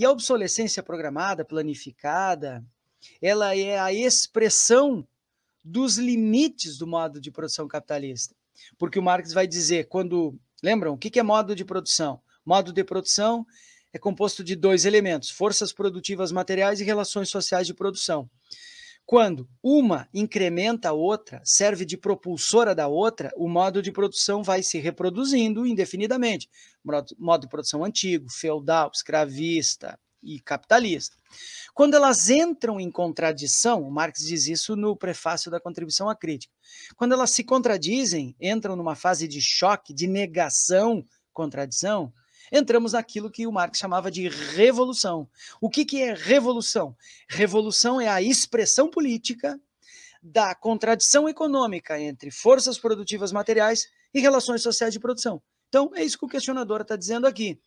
E a obsolescência programada, planificada, ela é a expressão dos limites do modo de produção capitalista. Porque o Marx vai dizer, quando. Lembram? O que é modo de produção? Modo de produção é composto de dois elementos: forças produtivas materiais e relações sociais de produção. Quando uma incrementa a outra, serve de propulsora da outra, o modo de produção vai se reproduzindo indefinidamente. Modo de produção antigo, feudal, escravista e capitalista. Quando elas entram em contradição, o Marx diz isso no prefácio da Contribuição à Crítica. Quando elas se contradizem, entram numa fase de choque, de negação, contradição, entramos naquilo que o Marx chamava de revolução. O que, que é revolução? Revolução é a expressão política da contradição econômica entre forças produtivas materiais e relações sociais de produção. Então, é isso que o questionador está dizendo aqui.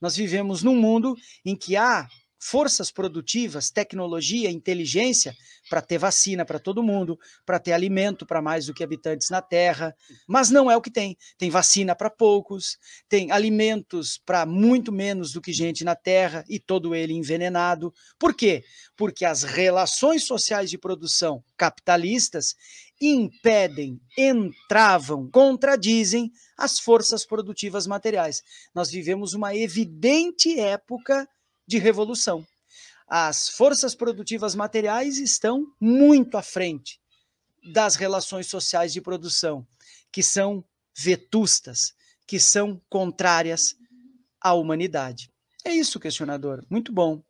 Nós vivemos num mundo em que há forças produtivas, tecnologia, inteligência para ter vacina para todo mundo, para ter alimento para mais do que habitantes na Terra, mas não é o que tem. Tem vacina para poucos, tem alimentos para muito menos do que gente na Terra e todo ele envenenado. Por quê? Porque as relações sociais de produção capitalistas impedem, entravam, contradizem as forças produtivas materiais. Nós vivemos uma evidente época de revolução. As forças produtivas materiais estão muito à frente das relações sociais de produção, que são vetustas, que são contrárias à humanidade. É isso, questionador. Muito bom.